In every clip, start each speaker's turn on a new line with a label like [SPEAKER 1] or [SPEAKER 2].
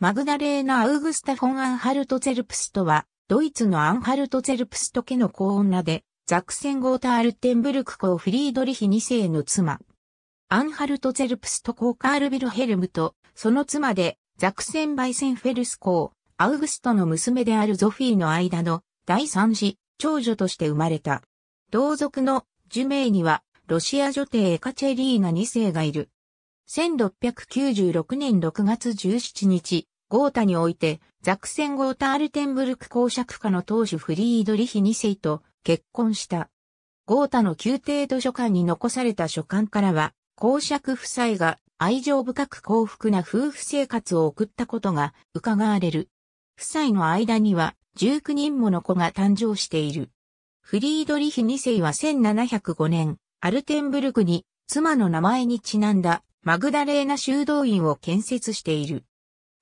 [SPEAKER 1] マグダレーナ・アウグスタ・フォン・アンハルト・ゼル
[SPEAKER 2] プストは、ドイツのアンハルト・ゼルプスト家の子女で、ザクセン・ゴータ・アルテンブルク公フリードリヒ2世の妻。アンハルト・ゼルプスト公カール・ビルヘルムと、その妻で、ザクセン・バイセンフェルス公、アウグストの娘であるゾフィーの間の第三子、長女として生まれた。同族のジュメイには、ロシア女帝エカチェリーナ2世がいる。1696年6月17日、ゴータにおいて、ザクセン・ゴータ・アルテンブルク公爵家の当主フリードリヒ2世と結婚した。ゴータの宮廷図書館に残された書簡からは、公爵夫妻が愛情深く幸福な夫婦生活を送ったことが伺われる。夫妻の間には19人もの子が誕生している。フリードリヒ2世は1705年、アルテンブルクに妻の名前にちなんだマグダレーナ修道院を建設している。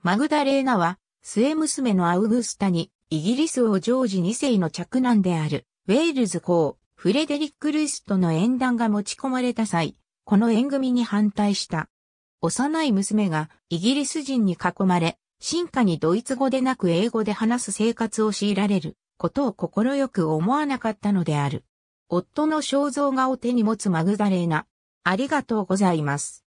[SPEAKER 2] マグダレーナは、末娘のアウグスタに、イギリス王ジョージ2世の着難である、ウェールズ公、フレデリック・ルイスとの縁談が持ち込まれた際、この縁組に反対した。幼い娘がイギリス人に囲まれ、進化にドイツ語でなく英語で話す生活を強いられることを快く思わなかったのである。夫の肖
[SPEAKER 1] 像画を手に持つマグダレーナ。ありがとうございます。